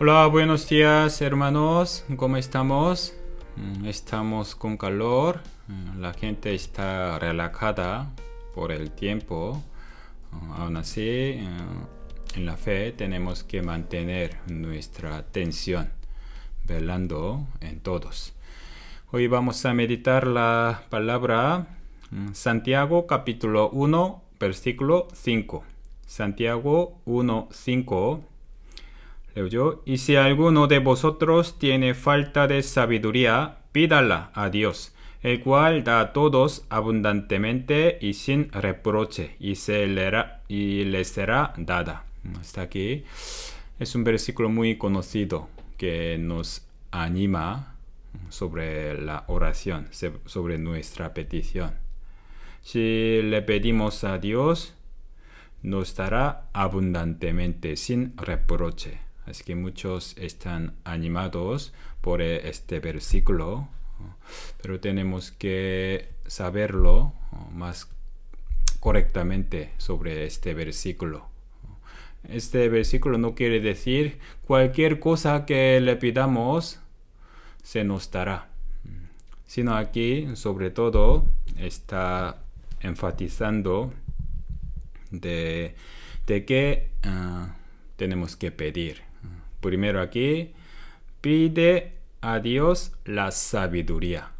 Hola, buenos días hermanos, ¿cómo estamos? Mm, estamos con calor, mm, la gente está relajada por el tiempo, mm, aún así en la fe tenemos que mantener nuestra atención, velando en todos. Hoy vamos a meditar la palabra Santiago capítulo 1 versículo 5. Santiago 1, 5 y si alguno de vosotros tiene falta de sabiduría, pídala a Dios, el cual da a todos abundantemente y sin reproche, y, se le, le será dada. Hasta aquí. Es un versículo muy conocido que nos anima sobre la oración, sobre nuestra petición. Si le pedimos a Dios, nos dará abundantemente, sin reproche. Así que muchos están animados por e, este versículo, pero tenemos que saberlo más correctamente sobre este versículo. Este versículo no quiere decir cualquier cosa que le pidamos se nos dará, sino aquí sobre todo está enfatizando de, qué ah, tenemos que pedir. Primero aquí, pide a Dios la sabiduría.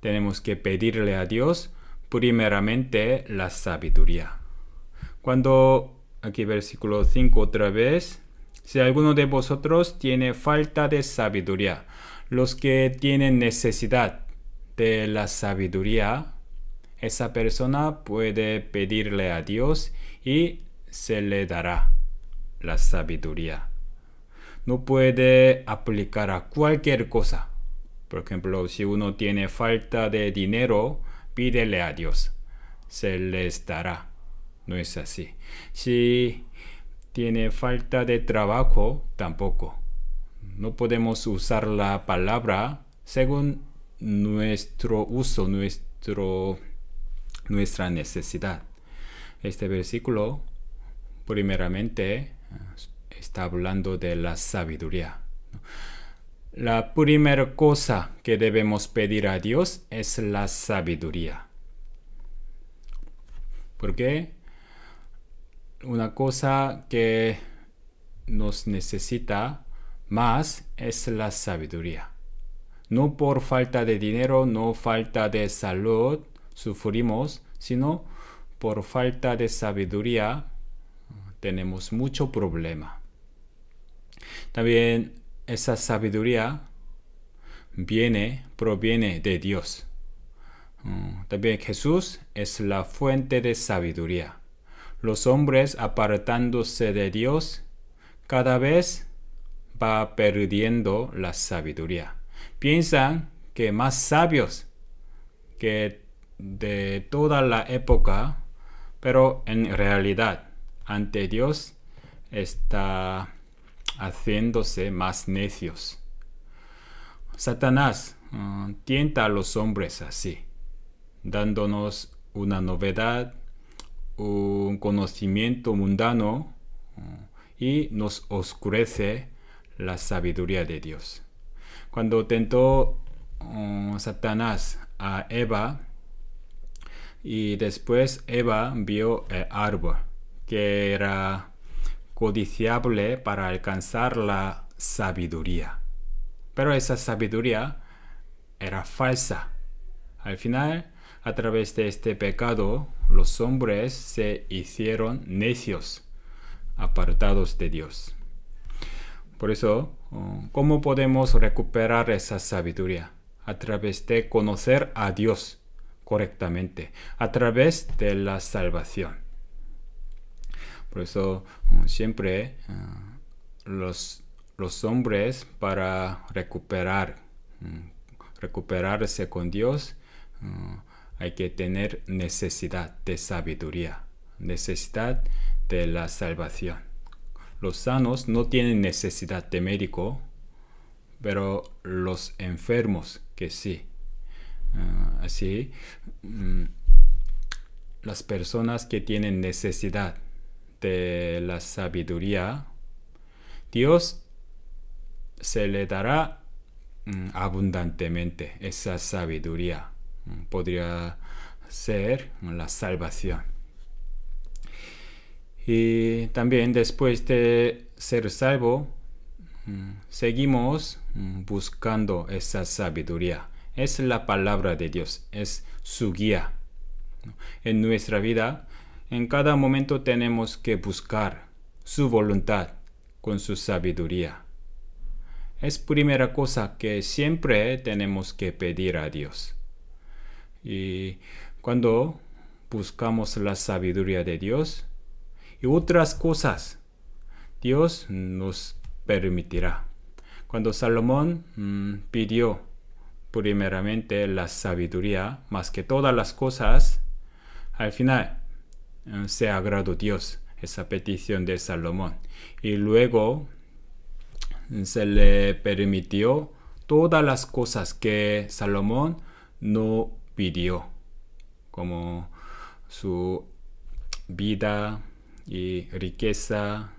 Tenemos que pedirle a Dios primeramente la sabiduría. Cuando, aquí versículo 5 otra vez, si alguno de vosotros tiene falta de sabiduría, los que tienen necesidad de la sabiduría, esa persona puede pedirle a Dios y se le dará la sabiduría. No puede aplicar a cualquier cosa. Por ejemplo, si uno tiene falta de dinero, pídele a Dios. Se le dará. No es así. Si tiene falta de trabajo, tampoco. No podemos usar la palabra según nuestro uso, nuestro, nuestra necesidad. Este versículo, primeramente, está hablando de la sabiduría. La primera cosa que debemos pedir a Dios es la sabiduría. Porque una cosa que nos necesita más es la sabiduría. No por falta de dinero, no falta de salud sufrimos, sino por falta de sabiduría tenemos mucho problema. También esa sabiduría viene, proviene de Dios. Mm, también Jesús es la fuente de sabiduría. Los hombres apartándose de Dios cada vez va perdiendo la sabiduría. Piensan que más sabios que de toda la época, pero en realidad ante Dios está haciéndose más necios. Satanás mm, tienta a los hombres así, dándonos una novedad, un conocimiento mundano mm, y nos oscurece la sabiduría de Dios. Cuando tentó mm, Satanás a Eva y después Eva vio el árbol que era codiciable para alcanzar la sabiduría. Pero esa sabiduría era falsa. Al final, a través de este pecado, los hombres se hicieron necios, apartados de Dios. Por eso, ¿cómo podemos recuperar esa sabiduría? A través de conocer a Dios correctamente, a través de la salvación. Por eso siempre eh, los, los hombres para recuperar, mm, recuperarse con Dios, mm, hay que tener necesidad de sabiduría, necesidad de la salvación. Los sanos no tienen necesidad de médico, pero los enfermos que sí. Eh, así, mm, las personas que tienen necesidad de la sabiduría, Dios se le dará mm, abundantemente esa sabiduría. Mm, podría ser la salvación. Y también después de ser salvo, mm, seguimos buscando esa sabiduría. Es la palabra de Dios, es su guía. En nuestra vida en cada momento tenemos que buscar su voluntad con su sabiduría. Es primera cosa que siempre tenemos que pedir a Dios. Y cuando buscamos la sabiduría de Dios y otras cosas, Dios nos permitirá. Cuando Salomón mm, pidió primeramente la sabiduría más que todas las cosas, al final se agradó Dios, esa petición de Salomón. Y luego se le permitió todas las cosas que Salomón no pidió, como su vida y riqueza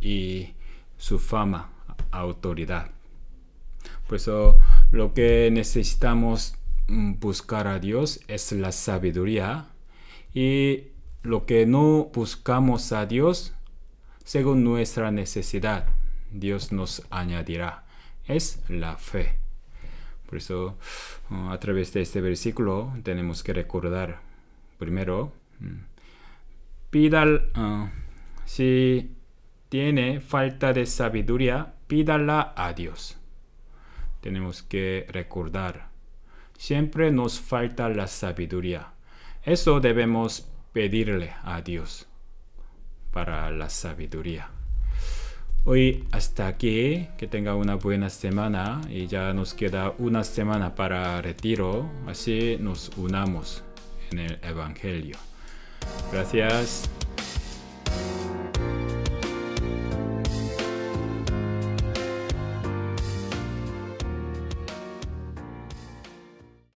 y su fama, autoridad. Por eso lo que necesitamos mm, buscar a Dios es la sabiduría y lo que no buscamos a Dios según nuestra necesidad, Dios nos añadirá. Es la fe. Por eso, a través de este versículo, tenemos que recordar, primero, mm, pida, ah, si tiene falta de sabiduría, pídala a Dios. Tenemos que recordar, siempre nos falta la sabiduría. Eso debemos pedirle a Dios para la sabiduría. Hoy hasta aquí, que tenga una buena semana y ya nos queda una semana para retiro, así nos unamos en el Evangelio. Gracias.